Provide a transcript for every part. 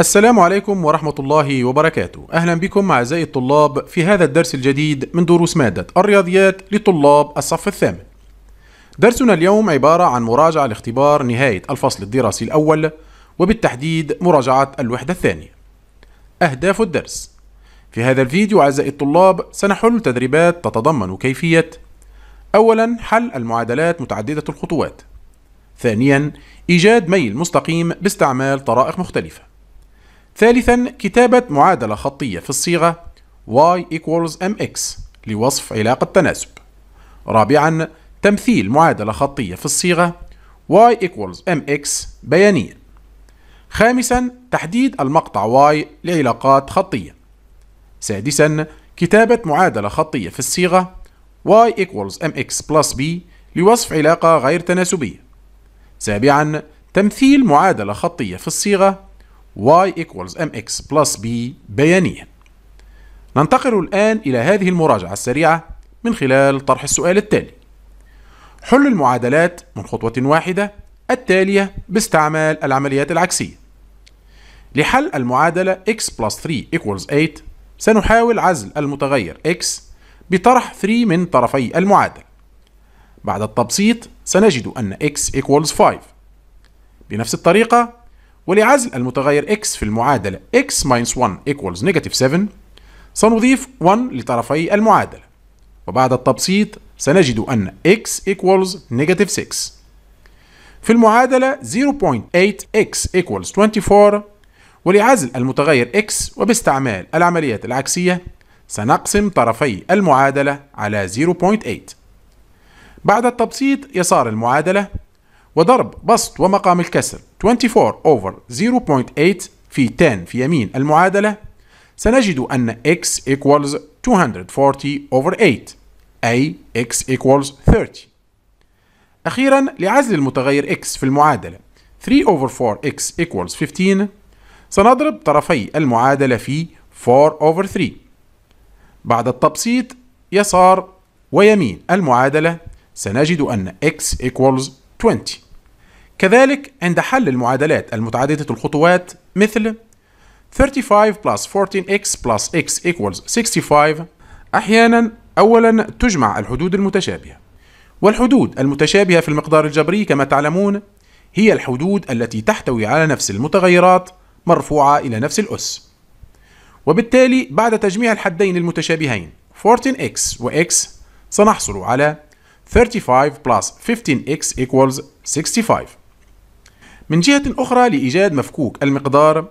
السلام عليكم ورحمة الله وبركاته أهلا بكم أعزائي الطلاب في هذا الدرس الجديد من دروس مادة الرياضيات لطلاب الصف الثامن درسنا اليوم عبارة عن مراجعة لاختبار نهاية الفصل الدراسي الأول وبالتحديد مراجعة الوحدة الثانية أهداف الدرس في هذا الفيديو أعزائي الطلاب سنحل تدريبات تتضمن كيفية أولا حل المعادلات متعددة الخطوات ثانيا إيجاد ميل مستقيم باستعمال طرائق مختلفة ثالثا كتابة معادلة خطية في الصيغة y equals mx لوصف علاقة تناسب رابعا تمثيل معادلة خطية في الصيغة y equals mx بيانيا خامسا تحديد المقطع y لعلاقات خطية سادسا كتابة معادلة خطية في الصيغة y equals mx plus b لوصف علاقة غير تناسبية سابعا تمثيل معادلة خطية في الصيغة y equals mx plus b بيانيا ننتقل الآن إلى هذه المراجعة السريعة من خلال طرح السؤال التالي حل المعادلات من خطوة واحدة التالية باستعمال العمليات العكسية لحل المعادلة x plus 3 equals 8 سنحاول عزل المتغير x بطرح 3 من طرفي المعادلة بعد التبسيط سنجد أن x equals 5 بنفس الطريقة ولعزل المتغير x في المعادلة x 1 equals negative 7 سنضيف 1 لطرفي المعادلة وبعد التبسيط سنجد أن x equals negative 6 في المعادلة 0.8x equals 24 ولعزل المتغير x وباستعمال العمليات العكسية سنقسم طرفي المعادلة على 0.8 بعد التبسيط يسار المعادلة وضرب بسط ومقام الكسر 24 over 0.8 في 10 في يمين المعادلة سنجد أن x equals 240 over 8 أي x equals 30 أخيرا لعزل المتغير x في المعادلة 3 over 4x equals 15 سنضرب طرفي المعادلة في 4 over 3 بعد التبسيط يسار ويمين المعادلة سنجد أن x equals 20 كذلك عند حل المعادلات المتعددة الخطوات مثل 35 plus 14x plus x equals 65 أحيانا أولا تجمع الحدود المتشابهة والحدود المتشابهة في المقدار الجبري كما تعلمون هي الحدود التي تحتوي على نفس المتغيرات مرفوعة إلى نفس الأس وبالتالي بعد تجميع الحدين المتشابهين 14x و x سنحصل على 35 plus 15x equals 65 من جهة أخرى لإيجاد مفكوك المقدار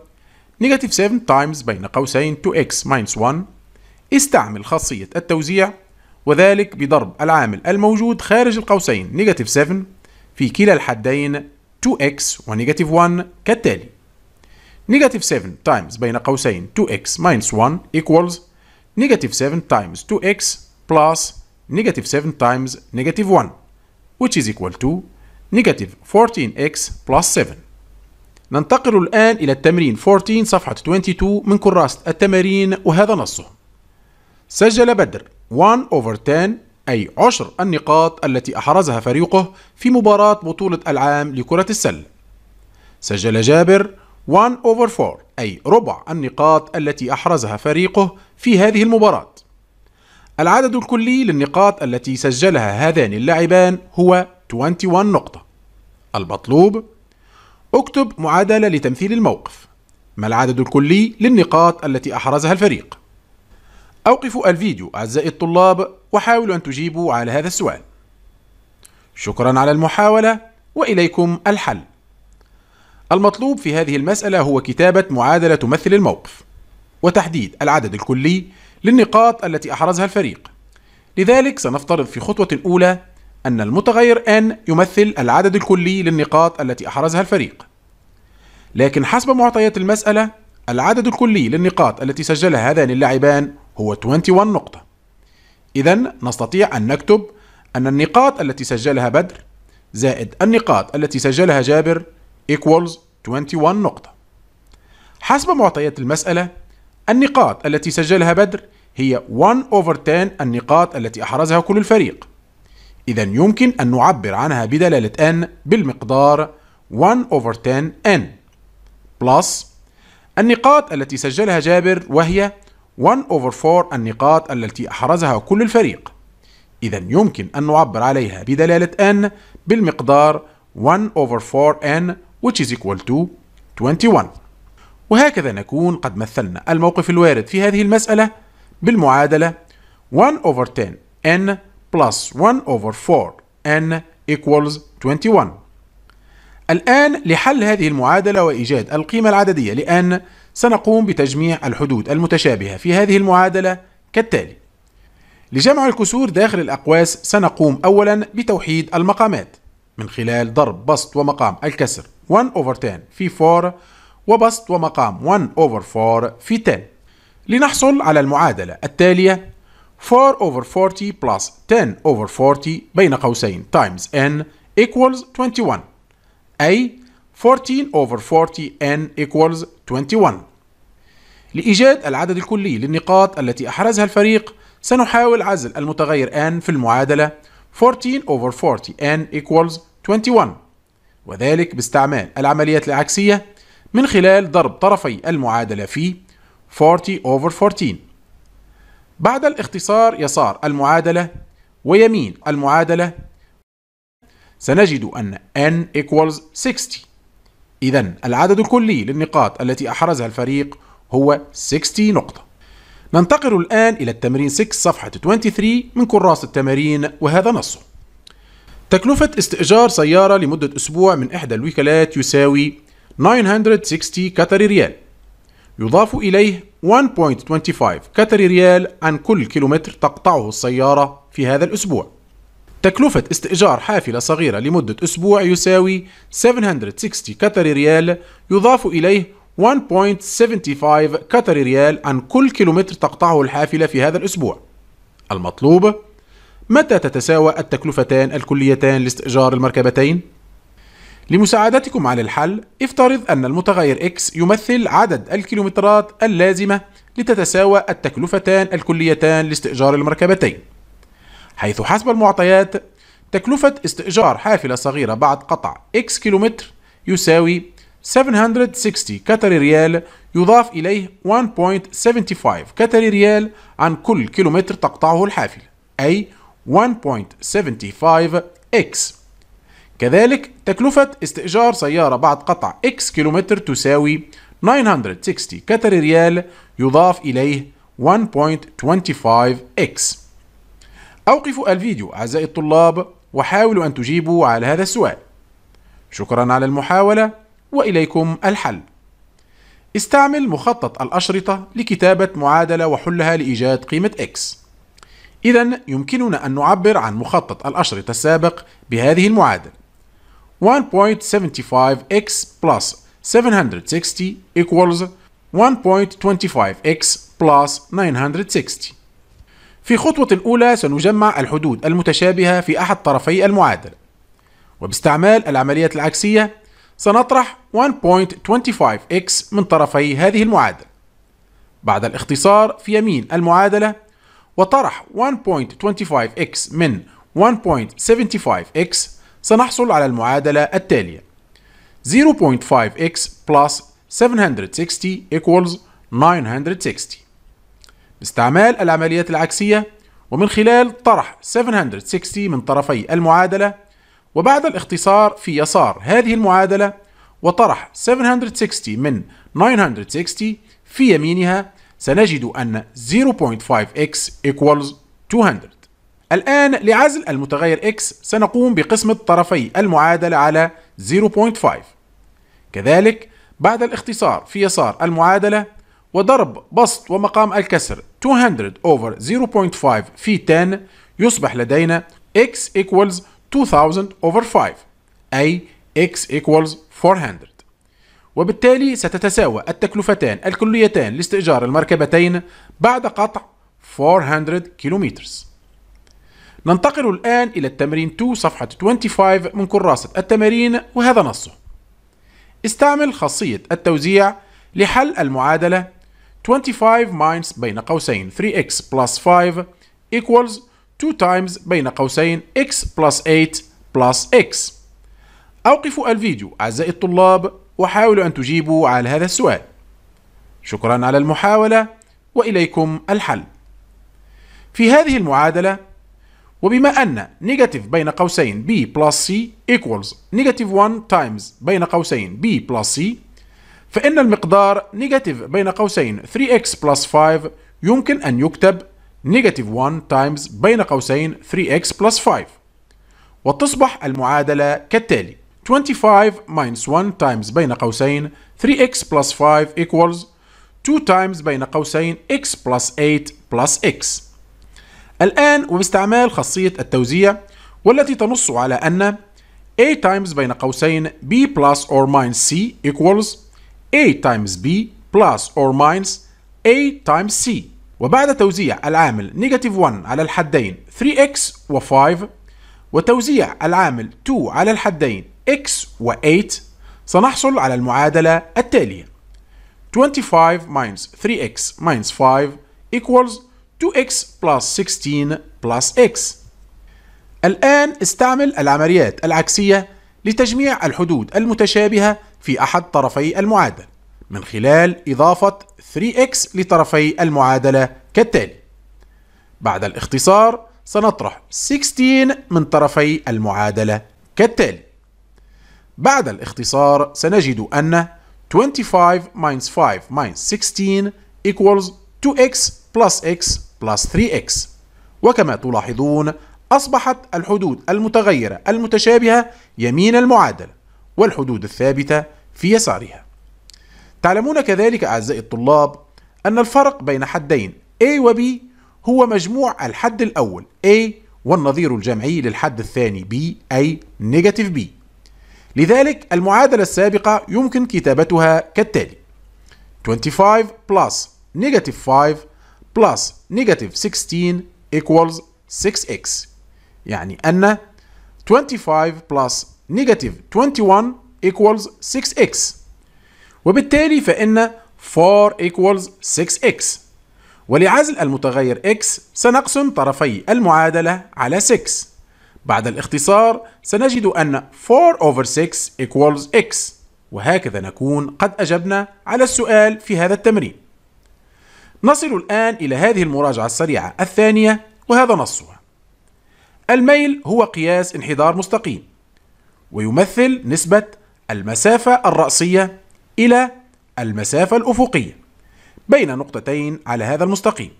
نيجاتيف 7 تايمز بين قوسين 2x minus 1 استعمل خاصية التوزيع وذلك بضرب العامل الموجود خارج القوسين نيجاتيف 7 في كلا الحدين 2x ونيجاتيف 1 كالتالي نيجاتيف 7 تايمز بين قوسين 2x minus 1 equals نيجاتيف 7 times 2x plus نيجاتيف 7 times نيجاتيف 1 which is equal to نيجاتيف 14x بلس 7 ننتقل الآن إلى التمرين 14 صفحة 22 من كراسة التمارين وهذا نصه سجل بدر 1 over 10 أي عشر النقاط التي أحرزها فريقه في مباراة بطولة العام لكرة السلة سجل جابر 1 over 4 أي ربع النقاط التي أحرزها فريقه في هذه المباراة العدد الكلي للنقاط التي سجلها هذان اللاعبان هو 21 نقطة المطلوب اكتب معادلة لتمثيل الموقف ما العدد الكلي للنقاط التي أحرزها الفريق؟ أوقفوا الفيديو أعزائي الطلاب وحاولوا أن تجيبوا على هذا السؤال شكرا على المحاولة وإليكم الحل المطلوب في هذه المسألة هو كتابة معادلة تمثل الموقف وتحديد العدد الكلي للنقاط التي أحرزها الفريق لذلك سنفترض في خطوة أولى أن المتغير n يمثل العدد الكلي للنقاط التي أحرزها الفريق لكن حسب معطيات المسألة العدد الكلي للنقاط التي سجلها هذان اللاعبان هو 21 نقطة إذا نستطيع أن نكتب أن النقاط التي سجلها بدر زائد النقاط التي سجلها جابر equals 21 نقطة حسب معطيات المسألة النقاط التي سجلها بدر هي 1 over 10 النقاط التي أحرزها كل الفريق إذا يمكن أن نعبر عنها بدلالة n بالمقدار 1 over 10 n plus النقاط التي سجلها جابر وهي 1 over 4 النقاط التي أحرزها كل الفريق إذا يمكن أن نعبر عليها بدلالة n بالمقدار 1 over 4n which is equal to 21 وهكذا نكون قد مثلنا الموقف الوارد في هذه المسألة بالمعادلة 1 over 10 n plus 1 over 4 n equals 21 الآن لحل هذه المعادلة وإيجاد القيمة العددية لأن سنقوم بتجميع الحدود المتشابهة في هذه المعادلة كالتالي لجمع الكسور داخل الأقواس سنقوم أولا بتوحيد المقامات من خلال ضرب بسط ومقام الكسر 1 over 10 في 4 وبسط ومقام 1 over 4 في 10 لنحصل على المعادلة التالية 4 over 40 plus 10 over 40 بين قوسين times n equals 21 أي 14 over 40 n equals 21 لإيجاد العدد الكلي للنقاط التي أحرزها الفريق سنحاول عزل المتغير n في المعادلة 14 over 40 n equals 21 وذلك باستعمال العمليات العكسية من خلال ضرب طرفي المعادلة في 40 over 14 بعد الاختصار يسار المعادلة ويمين المعادلة سنجد أن n equals 60 إذا العدد الكلي للنقاط التي أحرزها الفريق هو 60 نقطة ننتقل الآن إلى التمرين 6 صفحة 23 من كراس التمارين وهذا نصه تكلفة استئجار سيارة لمدة أسبوع من إحدى الوكالات يساوي 960 كتر ريال يضاف إليه 1.25 كتري ريال عن كل كيلومتر تقطعه السيارة في هذا الأسبوع تكلفة استئجار حافلة صغيرة لمدة أسبوع يساوي 760 كتري ريال يضاف إليه 1.75 كتري ريال عن كل كيلومتر تقطعه الحافلة في هذا الأسبوع المطلوب متى تتساوى التكلفتان الكليتان لاستئجار المركبتين؟ لمساعدتكم على الحل افترض أن المتغير x يمثل عدد الكيلومترات اللازمة لتتساوى التكلفتان الكليتان لاستئجار المركبتين حيث حسب المعطيات تكلفة استئجار حافلة صغيرة بعد قطع x كيلومتر يساوي 760 كتري ريال يضاف إليه 1.75 كتري ريال عن كل كيلومتر تقطعه الحافلة أي 1.75 x كذلك تكلفة استئجار سيارة بعد قطع X كيلومتر تساوي 960 كتر ريال يضاف إليه 1.25x أوقفوا الفيديو أعزائي الطلاب وحاولوا أن تجيبوا على هذا السؤال شكرا على المحاولة وإليكم الحل استعمل مخطط الأشرطة لكتابة معادلة وحلها لإيجاد قيمة x إذا يمكننا أن نعبر عن مخطط الأشرطة السابق بهذه المعادلة 1.75x plus 760 equals 1.25x plus 960 في خطوة الأولى سنجمع الحدود المتشابهة في أحد طرفي المعادلة وباستعمال العمليات العكسية سنطرح 1.25x من طرفي هذه المعادلة بعد الاختصار في يمين المعادلة وطرح 1.25x من 1.75x سنحصل على المعادلة التالية 0.5x plus 760 equals 960 باستعمال العمليات العكسية ومن خلال طرح 760 من طرفي المعادلة وبعد الاختصار في يسار هذه المعادلة وطرح 760 من 960 في يمينها سنجد أن 0.5x equals 200 الآن لعزل المتغير x سنقوم بقسمة طرفي المعادلة على 0.5 كذلك بعد الاختصار في يسار المعادلة وضرب بسط ومقام الكسر 200 over 0.5 في 10 يصبح لدينا x equals 2000 over 5 أي x equals 400 وبالتالي ستتساوى التكلفتان الكليتان لاستئجار المركبتين بعد قطع 400 كيلومترز ننتقل الآن إلى التمرين 2 صفحة 25 من كراسة التمارين وهذا نصه استعمل خاصية التوزيع لحل المعادلة 25 ماينس بين قوسين 3x plus 5 equals 2 times بين قوسين x plus 8 plus x أوقفوا الفيديو أعزائي الطلاب وحاولوا أن تجيبوا على هذا السؤال شكرا على المحاولة وإليكم الحل في هذه المعادلة وبما أن نيجاتيف بين قوسين b plus c equals نيجاتيف 1 times بين قوسين b plus c فإن المقدار نيجاتيف بين قوسين 3x plus 5 يمكن أن يكتب نيجاتيف 1 times بين قوسين 3x plus 5 وتصبح المعادلة كالتالي 25 minus 1 times بين قوسين 3x plus 5 equals 2 times بين قوسين x plus 8 plus x الآن وباستعمال خاصية التوزيع والتي تنص على أن A times بين قوسين B plus or minus C equals A times B plus or minus A times C وبعد توزيع العامل negative 1 على الحدين 3x و5 وتوزيع العامل 2 على الحدين x و8 سنحصل على المعادلة التالية 25 minus 3x minus 5 equals 2x plus 16 plus x الآن استعمل العمليات العكسية لتجميع الحدود المتشابهة في أحد طرفي المعادلة من خلال إضافة 3x لطرفي المعادلة كالتالي بعد الاختصار سنطرح 16 من طرفي المعادلة كالتالي بعد الاختصار سنجد أن 25 minus 5 minus 16 equals 2x plus x بلس 3x وكما تلاحظون أصبحت الحدود المتغيرة المتشابهة يمين المعادلة والحدود الثابتة في يسارها تعلمون كذلك أعزائي الطلاب أن الفرق بين حدين A و B هو مجموع الحد الأول A والنظير الجمعي للحد الثاني B أي نيجاتيف B لذلك المعادلة السابقة يمكن كتابتها كالتالي 25 plus negative 5 plus negative 16 equals 6x يعني أن 25 plus negative 21 equals 6x وبالتالي فإن 4 equals 6x ولعزل المتغير x سنقسم طرفي المعادلة على 6 بعد الاختصار سنجد أن 4 over 6 equals x وهكذا نكون قد أجبنا على السؤال في هذا التمرين نصل الآن إلى هذه المراجعة السريعة الثانية وهذا نصها الميل هو قياس انحدار مستقيم ويمثل نسبة المسافة الرأسية إلى المسافة الأفقية بين نقطتين على هذا المستقيم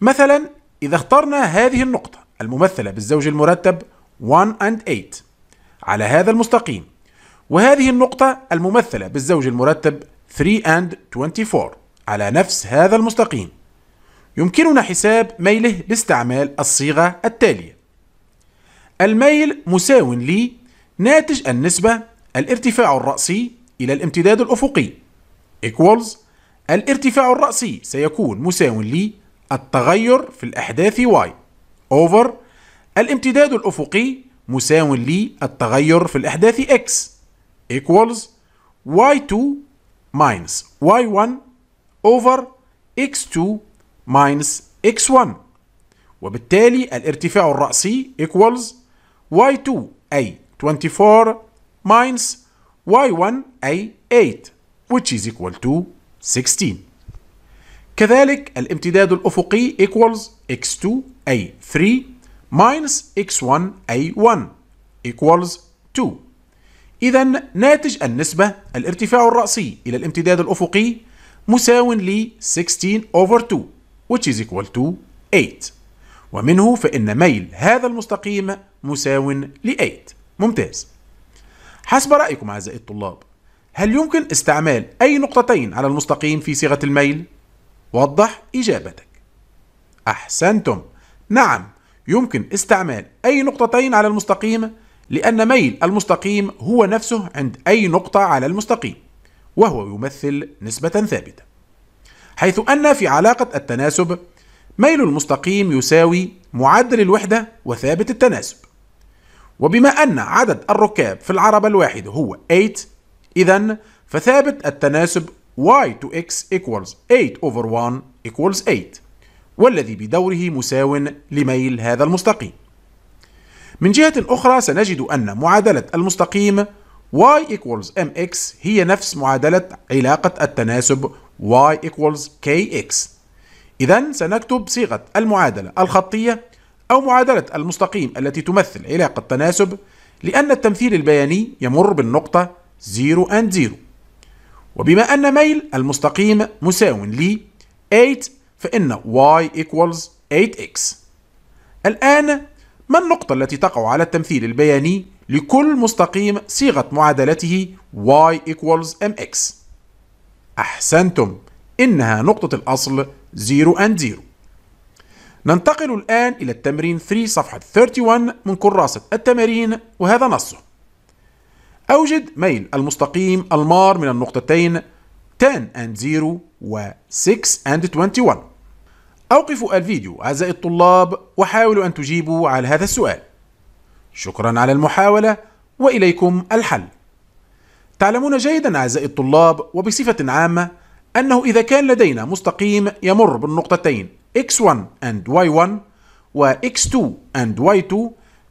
مثلا إذا اخترنا هذه النقطة الممثلة بالزوج المرتب 1 and 8 على هذا المستقيم وهذه النقطة الممثلة بالزوج المرتب 3 and 24 على نفس هذا المستقيم يمكننا حساب ميله باستعمال الصيغة التالية الميل مساو ل ناتج النسبة الارتفاع الرأسي إلى الامتداد الأفقي equals الارتفاع الرأسي سيكون مساو ل التغير في الأحداث y over الامتداد الأفقي مساو التغير في الأحداث x equals y2 minus y1 over x2 minus x1 وبالتالي الارتفاع الرأسي equals y2 أي 24 minus y1 أي 8 which is equal to 16 كذلك الامتداد الأفقي equals x2 أي 3 minus x1 أي 1 equals 2 إذا ناتج النسبة الارتفاع الرأسي إلى الامتداد الأفقي مساو ل 16 over 2 which is equal to 8 ومنه فإن ميل هذا المستقيم مساو ل 8 ممتاز حسب رأيكم أعزائي الطلاب هل يمكن استعمال أي نقطتين على المستقيم في صيغة الميل؟ وضح إجابتك أحسنتم نعم يمكن استعمال أي نقطتين على المستقيم لأن ميل المستقيم هو نفسه عند أي نقطة على المستقيم وهو يمثل نسبة ثابتة حيث أن في علاقة التناسب ميل المستقيم يساوي معدل الوحدة وثابت التناسب وبما أن عدد الركاب في العربة الواحدة هو 8 إذا فثابت التناسب y to x equals 8 over 1 equals 8 والذي بدوره مساو لميل هذا المستقيم من جهة أخرى سنجد أن معادلة المستقيم y equals mx هي نفس معادلة علاقة التناسب y equals kx إذا سنكتب صيغة المعادلة الخطية أو معادلة المستقيم التي تمثل علاقة تناسب لأن التمثيل البياني يمر بالنقطة 0 and 0 وبما أن ميل المستقيم مساو ل 8 فإن y equals 8x الآن ما النقطة التي تقع على التمثيل البياني لكل مستقيم صيغة معادلته y equals mx أحسنتم إنها نقطة الأصل 0 and 0 ننتقل الآن إلى التمرين 3 صفحة 31 من كراسة التمارين وهذا نصه أوجد ميل المستقيم المار من النقطتين 10 and 0 و 6 and 21 أوقفوا الفيديو أعزائي الطلاب وحاولوا أن تجيبوا على هذا السؤال شكرا على المحاولة وإليكم الحل تعلمون جيدا أعزائي الطلاب وبصفة عامة أنه إذا كان لدينا مستقيم يمر بالنقطتين x1 and y1 و x2 and y2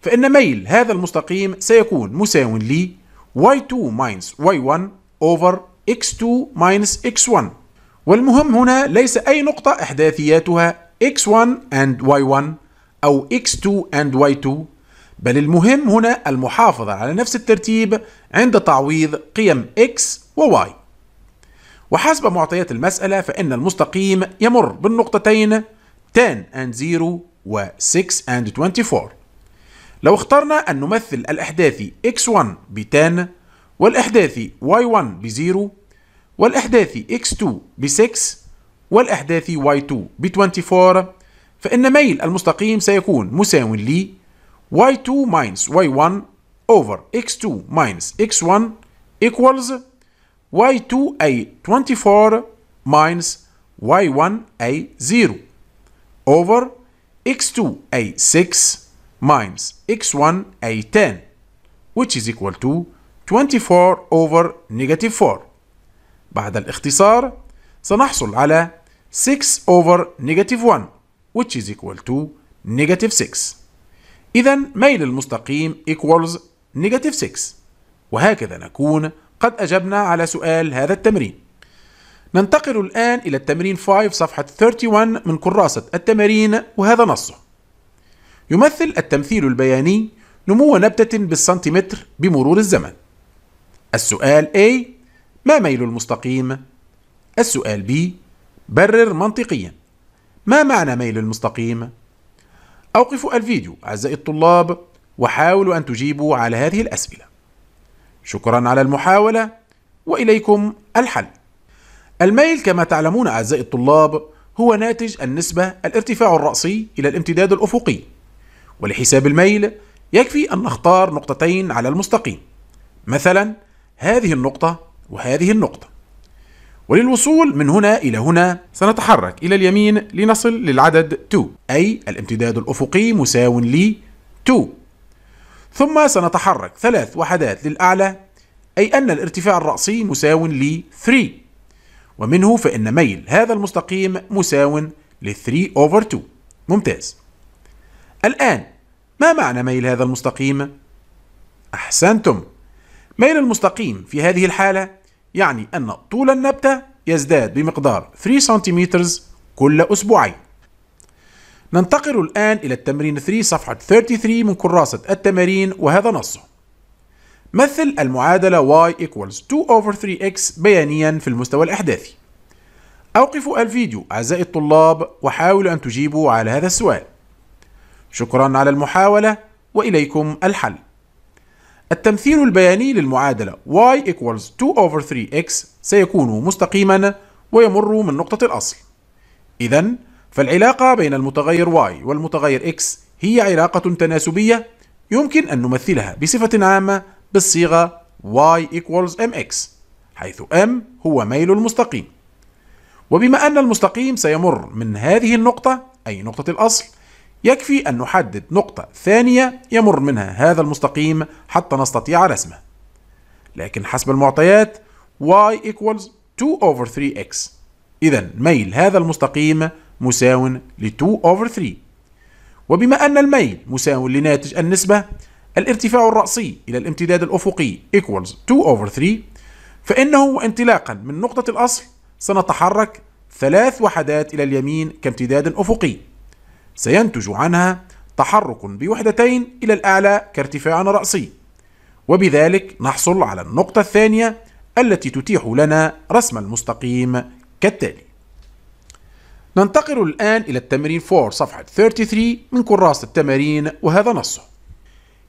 فإن ميل هذا المستقيم سيكون مساو ل y2 minus y1 over x2 minus x1 والمهم هنا ليس أي نقطة إحداثياتها x1 and y1 أو x2 and y2 بل المهم هنا المحافظة على نفس الترتيب عند تعويض قيم X و Y وحسب معطيات المسألة فإن المستقيم يمر بالنقطتين 10 and 0 و 6 and 24 لو اخترنا أن نمثل الإحداثي X1 ب 10 والإحداثي Y1 ب 0 والإحداثي X2 ب 6 والإحداثي Y2 ب 24 فإن ميل المستقيم سيكون مساو لي y2 minus y1 over x2 minus x1 equals y2 a 24 minus y1 a 0 over x2 a 6 minus x1 a 10 which is equal to 24 over negative 4 بعد الاختصار سنحصل على 6 over negative 1 which is equal to negative 6 إذا ميل المستقيم equals negative 6 وهكذا نكون قد أجبنا على سؤال هذا التمرين ننتقل الآن إلى التمرين 5 صفحة 31 من كراسة التمارين وهذا نصه يمثل التمثيل البياني نمو نبتة بالسنتيمتر بمرور الزمن السؤال A ما ميل المستقيم؟ السؤال B برر منطقيا ما معنى ميل المستقيم؟ أوقفوا الفيديو أعزائي الطلاب وحاولوا أن تجيبوا على هذه الأسئلة شكرا على المحاولة وإليكم الحل الميل كما تعلمون أعزائي الطلاب هو ناتج النسبة الارتفاع الرأسي إلى الامتداد الأفقي ولحساب الميل يكفي أن نختار نقطتين على المستقيم مثلا هذه النقطة وهذه النقطة وللوصول من هنا إلى هنا سنتحرك إلى اليمين لنصل للعدد 2 أي الامتداد الأفقي مساو ل 2 ثم سنتحرك ثلاث وحدات للأعلى أي أن الارتفاع الرأسي مساو ل 3 ومنه فإن ميل هذا المستقيم مساو ل 3 over 2 ممتاز الآن ما معنى ميل هذا المستقيم؟ أحسنتم ميل المستقيم في هذه الحالة يعني أن طول النبتة يزداد بمقدار 3 سنتيمتر كل أسبوعين ننتقل الآن إلى التمرين 3 صفحة 33 من كراسة التمارين وهذا نصه مثل المعادلة y equals 2 over 3x بيانيا في المستوى الأحداثي أوقفوا الفيديو أعزائي الطلاب وحاولوا أن تجيبوا على هذا السؤال شكرا على المحاولة وإليكم الحل التمثيل البياني للمعادلة y equals 2 over 3x سيكون مستقيما ويمر من نقطة الأصل إذا فالعلاقة بين المتغير y والمتغير x هي علاقة تناسبية يمكن أن نمثلها بصفة عامة بالصيغة y equals mx حيث m هو ميل المستقيم وبما أن المستقيم سيمر من هذه النقطة أي نقطة الأصل يكفي أن نحدد نقطة ثانية يمر منها هذا المستقيم حتى نستطيع رسمه لكن حسب المعطيات y equals 2 over 3x إذا ميل هذا المستقيم مساو ل 2 over 3 وبما أن الميل مساو لناتج النسبة الارتفاع الرأسي إلى الامتداد الأفقي equals 2 over 3 فإنه انطلاقا من نقطة الأصل سنتحرك ثلاث وحدات إلى اليمين كامتداد أفقي سينتج عنها تحرك بوحدتين إلى الأعلى كارتفاع رأسي وبذلك نحصل على النقطة الثانية التي تتيح لنا رسم المستقيم كالتالي ننتقل الآن إلى التمرين 4 صفحة 33 من كراس التمارين وهذا نصه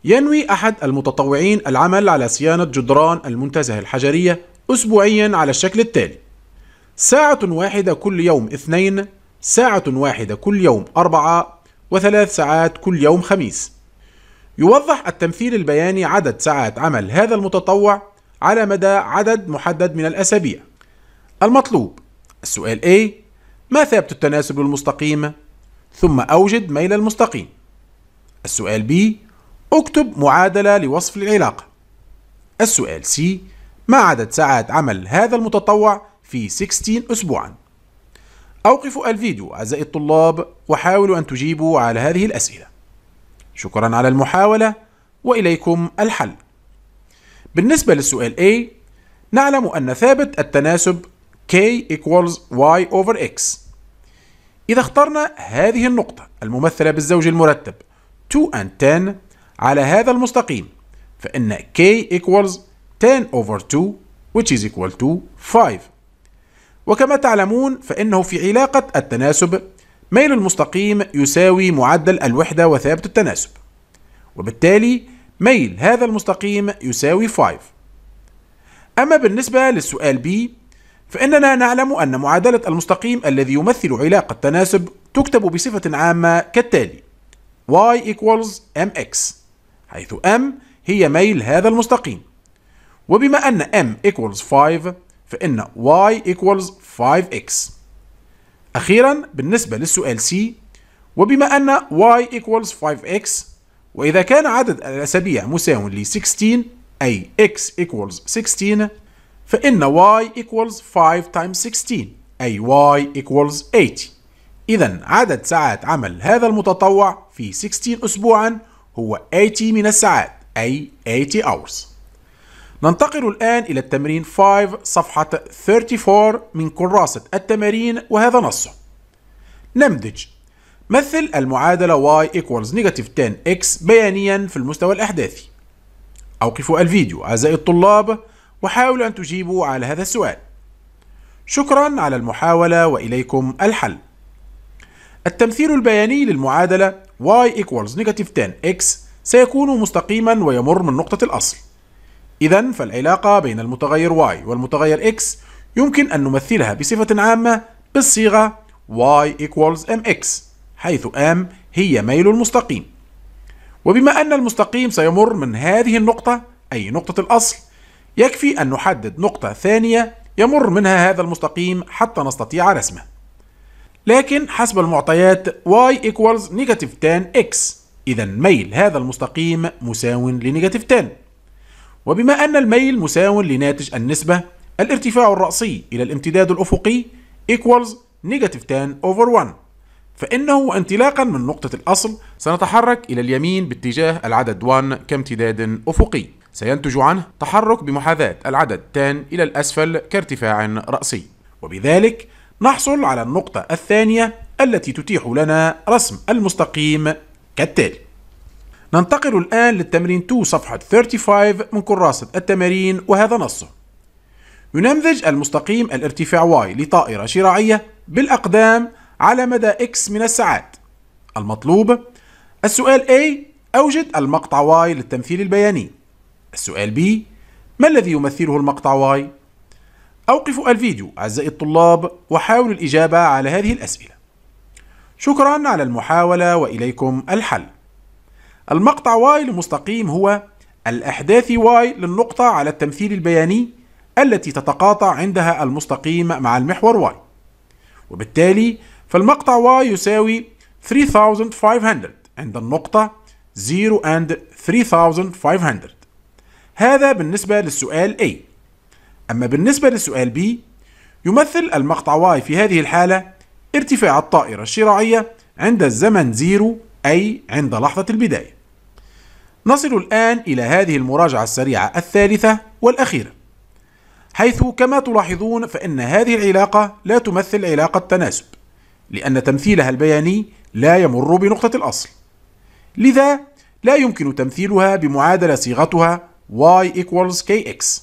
ينوي أحد المتطوعين العمل على صيانة جدران المنتزه الحجرية أسبوعيا على الشكل التالي ساعة واحدة كل يوم اثنين ساعة واحدة كل يوم أربعة وثلاث ساعات كل يوم خميس يوضح التمثيل البياني عدد ساعات عمل هذا المتطوع على مدى عدد محدد من الأسابيع المطلوب السؤال A ما ثابت التناسب المستقيم؟ ثم أوجد ميل المستقيم السؤال B اكتب معادلة لوصف العلاقة السؤال C ما عدد ساعات عمل هذا المتطوع في 16 أسبوعاً؟ أوقفوا الفيديو أعزائي الطلاب وحاولوا أن تجيبوا على هذه الأسئلة شكرا على المحاولة وإليكم الحل بالنسبة للسؤال A نعلم أن ثابت التناسب k equals y over x إذا اخترنا هذه النقطة الممثلة بالزوج المرتب 2 and 10 على هذا المستقيم فإن k equals 10 over 2 which is equal to 5 وكما تعلمون فإنه في علاقة التناسب ميل المستقيم يساوي معدل الوحدة وثابت التناسب وبالتالي ميل هذا المستقيم يساوي 5 أما بالنسبة للسؤال B فإننا نعلم أن معادلة المستقيم الذي يمثل علاقة تناسب تكتب بصفة عامة كالتالي y equals mx حيث m هي ميل هذا المستقيم وبما أن m equals 5 فإن y equals 5x أخيرا بالنسبة للسؤال C وبما أن y equals 5x وإذا كان عدد الأسابيع مساو ل 16 أي x equals 16 فإن y equals 5 times 16 أي y equals 80 إذا عدد ساعات عمل هذا المتطوع في 16 أسبوعا هو 80 من الساعات أي 80 hours ننتقل الآن إلى التمرين 5 صفحة 34 من كراسة التمارين وهذا نصه نمذج مثل المعادلة y equals negative 10x بيانيا في المستوى الأحداثي أوقفوا الفيديو أعزائي الطلاب وحاولوا أن تجيبوا على هذا السؤال شكرا على المحاولة وإليكم الحل التمثيل البياني للمعادلة y equals negative 10x سيكون مستقيما ويمر من نقطة الأصل إذا فالعلاقة بين المتغير y والمتغير x يمكن أن نمثلها بصفة عامة بالصيغة y equals mx حيث m هي ميل المستقيم وبما أن المستقيم سيمر من هذه النقطة أي نقطة الأصل يكفي أن نحدد نقطة ثانية يمر منها هذا المستقيم حتى نستطيع رسمه لكن حسب المعطيات y equals negative 10 x إذا ميل هذا المستقيم مساو لنيجاتيف 10 وبما أن الميل مساو لناتج النسبة الارتفاع الرأسي إلى الامتداد الأفقي equals negative 10 over 1 فإنه انطلاقا من نقطة الأصل سنتحرك إلى اليمين باتجاه العدد 1 كامتداد أفقي سينتج عنه تحرك بمحاذاة العدد 10 إلى الأسفل كارتفاع رأسي وبذلك نحصل على النقطة الثانية التي تتيح لنا رسم المستقيم كالتالي ننتقل الآن للتمرين 2 صفحة 35 من كراسة التمارين وهذا نصه ينمذج المستقيم الارتفاع y لطائرة شراعية بالأقدام على مدى x من الساعات المطلوب السؤال A أوجد المقطع y للتمثيل البياني السؤال B ما الذي يمثله المقطع y؟ أوقفوا الفيديو أعزائي الطلاب وحاولوا الإجابة على هذه الأسئلة شكرا على المحاولة وإليكم الحل المقطع Y لمستقيم هو الأحداث Y للنقطة على التمثيل البياني التي تتقاطع عندها المستقيم مع المحور Y وبالتالي فالمقطع Y يساوي 3500 عند النقطة 0 and 3500 هذا بالنسبة للسؤال A أما بالنسبة للسؤال B يمثل المقطع Y في هذه الحالة ارتفاع الطائرة الشراعية عند الزمن 0 أي عند لحظة البداية نصل الآن إلى هذه المراجعة السريعة الثالثة والأخيرة حيث كما تلاحظون فإن هذه العلاقة لا تمثل علاقة تناسب لأن تمثيلها البياني لا يمر بنقطة الأصل لذا لا يمكن تمثيلها بمعادلة صيغتها y equals kx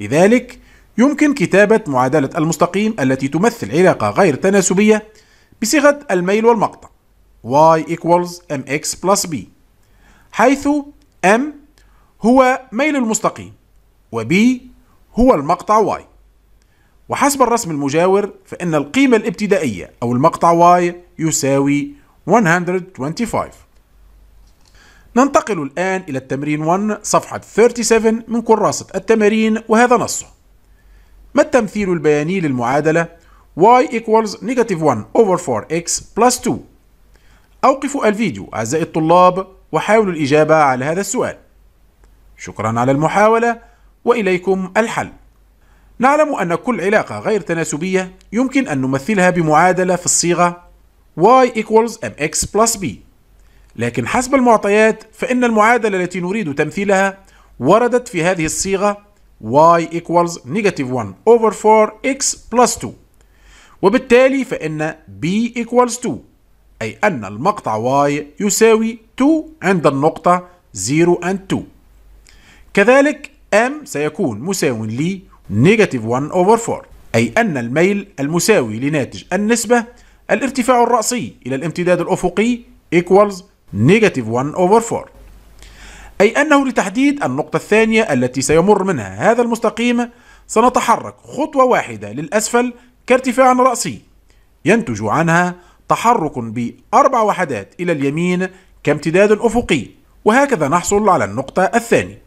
لذلك يمكن كتابة معادلة المستقيم التي تمثل علاقة غير تناسبية بصيغة الميل والمقطع y equals mx plus b حيث M هو ميل المستقيم وB هو المقطع Y وحسب الرسم المجاور فإن القيمة الابتدائية أو المقطع Y يساوي 125 ننتقل الآن إلى التمرين 1 صفحة 37 من كراسة التمارين وهذا نصه ما التمثيل البياني للمعادلة y equals negative 1 over 4x plus 2 أوقفوا الفيديو أعزائي الطلاب وحاولوا الإجابة على هذا السؤال شكرا على المحاولة وإليكم الحل نعلم أن كل علاقة غير تناسبية يمكن أن نمثلها بمعادلة في الصيغة y equals mx plus b لكن حسب المعطيات فإن المعادلة التي نريد تمثيلها وردت في هذه الصيغة y equals negative 1 over 4 x plus 2 وبالتالي فإن b equals 2 أي أن المقطع y يساوي 2 عند النقطة 0 and 2 كذلك M سيكون مساو ل negative 1 over 4 أي أن الميل المساوي لناتج النسبة الارتفاع الرأسي إلى الامتداد الأفقي equals negative 1 over 4 أي أنه لتحديد النقطة الثانية التي سيمر منها هذا المستقيم سنتحرك خطوة واحدة للأسفل كارتفاع رأسي ينتج عنها تحرك بأربع وحدات إلى اليمين كامتداد أفقي وهكذا نحصل على النقطة الثانية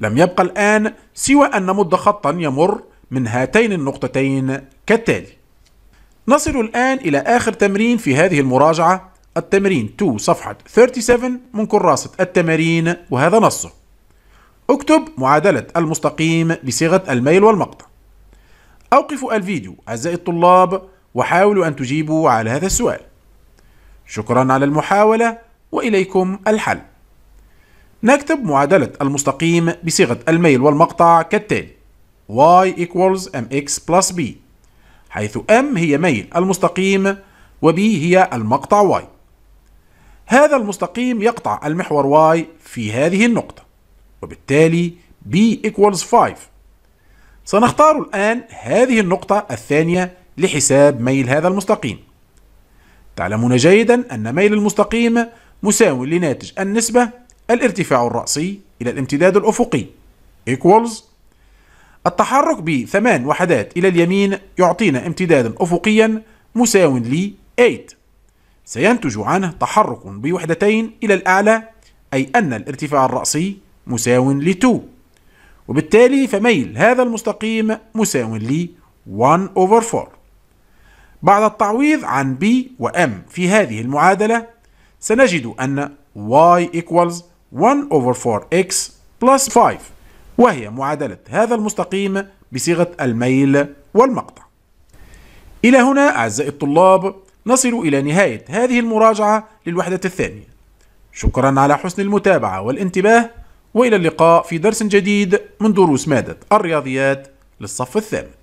لم يبقى الآن سوى أن نمد خطا يمر من هاتين النقطتين كالتالي نصل الآن إلى آخر تمرين في هذه المراجعة التمرين 2 صفحة 37 من كراسة التمارين وهذا نصه اكتب معادلة المستقيم بصيغة الميل والمقطع أوقفوا الفيديو أعزائي الطلاب وحاولوا أن تجيبوا على هذا السؤال شكرا على المحاولة وإليكم الحل نكتب معادلة المستقيم بصيغة الميل والمقطع كالتالي y equals mx plus b حيث m هي ميل المستقيم وb هي المقطع y هذا المستقيم يقطع المحور y في هذه النقطة وبالتالي b equals 5 سنختار الآن هذه النقطة الثانية لحساب ميل هذا المستقيم تعلمون جيدا أن ميل المستقيم مساوي لناتج النسبة الارتفاع الرأسي إلى الامتداد الأفقي equals التحرك بثمان وحدات إلى اليمين يعطينا امتدادا أفقيا مساو ل 8 سينتج عنه تحرك بوحدتين إلى الأعلى أي أن الارتفاع الرأسي مساو ل 2 وبالتالي فميل هذا المستقيم مساو ل 1 over 4 بعد التعويض عن B و M في هذه المعادلة سنجد أن y equals 1 over 4x plus 5 وهي معادلة هذا المستقيم بصيغة الميل والمقطع إلى هنا أعزائي الطلاب نصل إلى نهاية هذه المراجعة للوحدة الثانية شكرا على حسن المتابعة والانتباه وإلى اللقاء في درس جديد من دروس مادة الرياضيات للصف الثامن